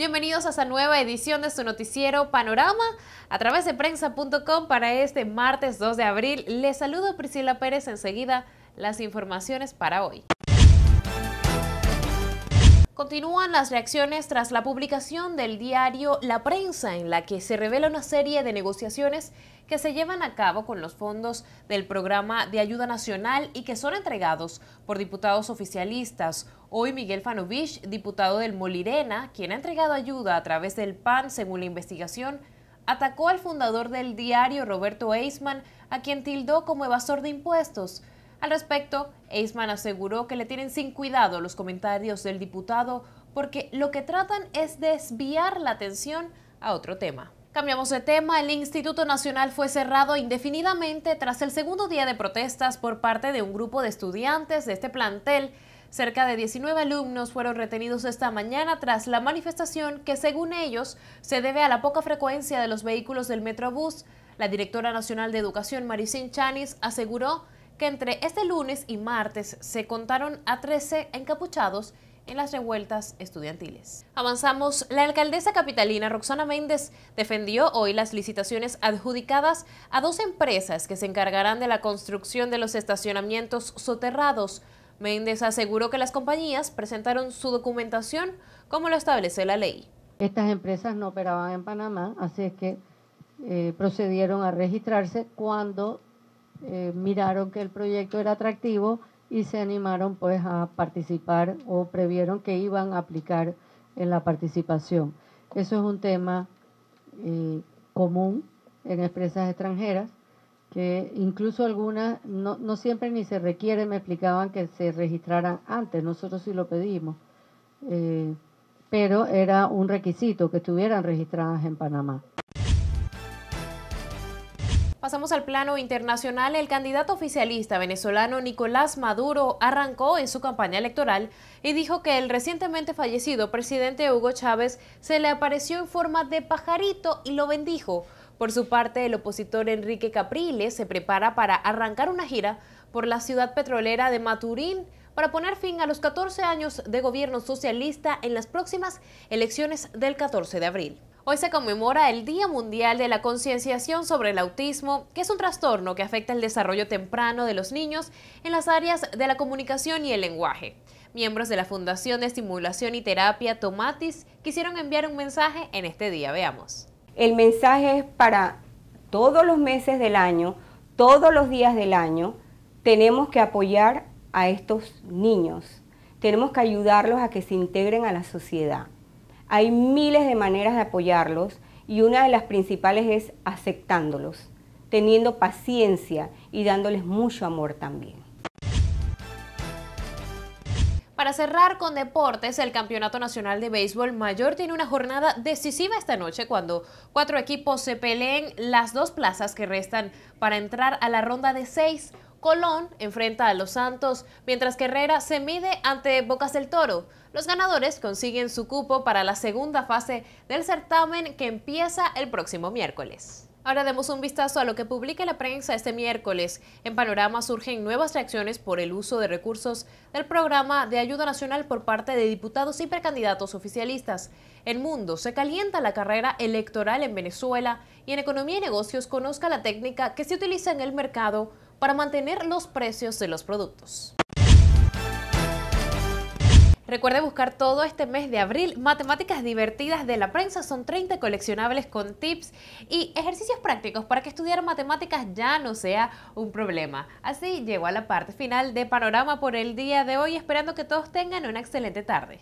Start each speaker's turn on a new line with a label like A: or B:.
A: Bienvenidos a esta nueva edición de su noticiero Panorama a través de prensa.com para este martes 2 de abril. Les saludo Priscila Pérez enseguida las informaciones para hoy. Continúan las reacciones tras la publicación del diario La Prensa, en la que se revela una serie de negociaciones que se llevan a cabo con los fondos del programa de ayuda nacional y que son entregados por diputados oficialistas. Hoy Miguel Fanovich, diputado del Molirena, quien ha entregado ayuda a través del PAN según la investigación, atacó al fundador del diario Roberto Eisman, a quien tildó como evasor de impuestos. Al respecto, Eisman aseguró que le tienen sin cuidado los comentarios del diputado porque lo que tratan es desviar la atención a otro tema. Cambiamos de tema, el Instituto Nacional fue cerrado indefinidamente tras el segundo día de protestas por parte de un grupo de estudiantes de este plantel Cerca de 19 alumnos fueron retenidos esta mañana tras la manifestación que, según ellos, se debe a la poca frecuencia de los vehículos del Metrobús. La directora nacional de Educación, Maricín Chanis, aseguró que entre este lunes y martes se contaron a 13 encapuchados en las revueltas estudiantiles. Avanzamos. La alcaldesa capitalina Roxana Méndez defendió hoy las licitaciones adjudicadas a dos empresas que se encargarán de la construcción de los estacionamientos soterrados Méndez aseguró que las compañías presentaron su documentación como lo establece la ley.
B: Estas empresas no operaban en Panamá, así es que eh, procedieron a registrarse cuando eh, miraron que el proyecto era atractivo y se animaron pues a participar o previeron que iban a aplicar en la participación. Eso es un tema eh, común en empresas extranjeras que incluso algunas no, no siempre ni se requiere, me explicaban que se registraran antes, nosotros sí lo pedimos, eh, pero era un requisito que estuvieran registradas en Panamá.
A: Pasamos al plano internacional. El candidato oficialista venezolano Nicolás Maduro arrancó en su campaña electoral y dijo que el recientemente fallecido presidente Hugo Chávez se le apareció en forma de pajarito y lo bendijo. Por su parte, el opositor Enrique Capriles se prepara para arrancar una gira por la ciudad petrolera de Maturín para poner fin a los 14 años de gobierno socialista en las próximas elecciones del 14 de abril. Hoy se conmemora el Día Mundial de la Concienciación sobre el Autismo, que es un trastorno que afecta el desarrollo temprano de los niños en las áreas de la comunicación y el lenguaje. Miembros de la Fundación de Estimulación y Terapia Tomatis quisieron enviar un mensaje en este día. Veamos.
C: El mensaje es para todos los meses del año, todos los días del año, tenemos que apoyar a estos niños, tenemos que ayudarlos a que se integren a la sociedad. Hay miles de maneras de apoyarlos y una de las principales es aceptándolos, teniendo paciencia y dándoles mucho amor también.
A: Para cerrar con deportes, el Campeonato Nacional de Béisbol Mayor tiene una jornada decisiva esta noche cuando cuatro equipos se peleen las dos plazas que restan para entrar a la ronda de seis. Colón enfrenta a Los Santos, mientras que Herrera se mide ante Bocas del Toro. Los ganadores consiguen su cupo para la segunda fase del certamen que empieza el próximo miércoles. Ahora demos un vistazo a lo que publica la prensa este miércoles. En Panorama surgen nuevas reacciones por el uso de recursos del programa de ayuda nacional por parte de diputados y precandidatos oficialistas. En Mundo se calienta la carrera electoral en Venezuela y en Economía y Negocios conozca la técnica que se utiliza en el mercado para mantener los precios de los productos. Recuerde buscar todo este mes de abril Matemáticas divertidas de la prensa. Son 30 coleccionables con tips y ejercicios prácticos para que estudiar matemáticas ya no sea un problema. Así llego a la parte final de Panorama por el día de hoy, esperando que todos tengan una excelente tarde.